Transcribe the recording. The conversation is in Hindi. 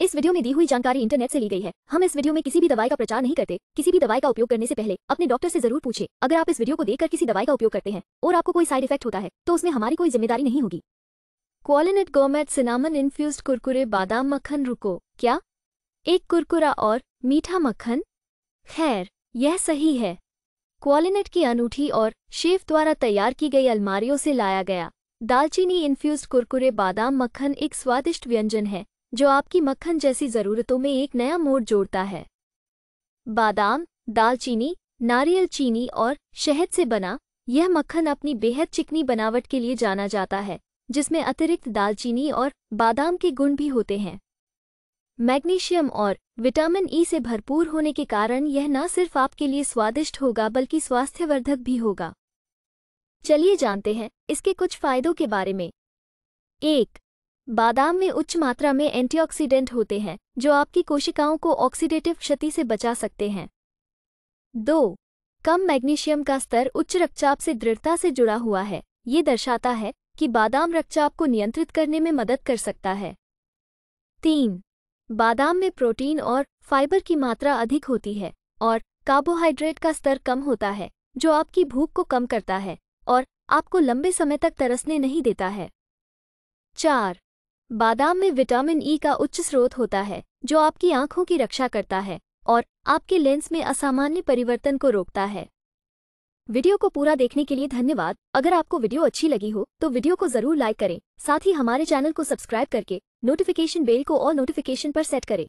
इस वीडियो में दी हुई जानकारी इंटरनेट से ली गई है हम इस वीडियो में किसी भी दवाई का प्रचार नहीं करते किसी भी दवाई का उपयोग करने से पहले अपने डॉक्टर से जरूर पूछे अगर आप इस वीडियो को देखकर किसी दवाई का उपयोग करते हैं और आपको कोई साइड इफेक्ट होता है तो उसमें हमारी कोई जिम्मेदारी नहीं होगी क्वालिनट गोमेट सिनामन इन्फ्यूज कुरकुरे बादाम मक्खन रुको क्या एक कुरकुरा और मीठा मक्खन खैर यह सही है क्वालिनट की अनूठी और शेफ द्वारा तैयार की गई अलमारियों से लाया गया दालचीनी इन्फ्यूज कुरकुरे बादाम मक्खन एक स्वादिष्ट व्यंजन है जो आपकी मक्खन जैसी ज़रूरतों में एक नया मोड़ जोड़ता है बादाम दालचीनी नारियल चीनी और शहद से बना यह मक्खन अपनी बेहद चिकनी बनावट के लिए जाना जाता है जिसमें अतिरिक्त दालचीनी और बादाम के गुण भी होते हैं मैग्नीशियम और विटामिन ई से भरपूर होने के कारण यह न सिर्फ आपके लिए स्वादिष्ट होगा बल्कि स्वास्थ्यवर्धक भी होगा चलिए जानते हैं इसके कुछ फायदों के बारे में एक बादाम में उच्च मात्रा में एंटीऑक्सीडेंट होते हैं जो आपकी कोशिकाओं को ऑक्सीडेटिव क्षति से बचा सकते हैं दो कम मैग्नीशियम का स्तर उच्च रक्तचाप से दृढ़ता से जुड़ा हुआ है ये दर्शाता है कि बादाम रक्तचाप को नियंत्रित करने में मदद कर सकता है तीन बादाम में प्रोटीन और फाइबर की मात्रा अधिक होती है और कार्बोहाइड्रेट का स्तर कम होता है जो आपकी भूख को कम करता है और आपको लंबे समय तक तरसने नहीं देता है चार बादाम में विटामिन ई e का उच्च स्रोत होता है जो आपकी आंखों की रक्षा करता है और आपके लेंस में असामान्य परिवर्तन को रोकता है वीडियो को पूरा देखने के लिए धन्यवाद अगर आपको वीडियो अच्छी लगी हो तो वीडियो को जरूर लाइक करें साथ ही हमारे चैनल को सब्सक्राइब करके नोटिफिकेशन बेल को और नोटिफिकेशन पर सेट करें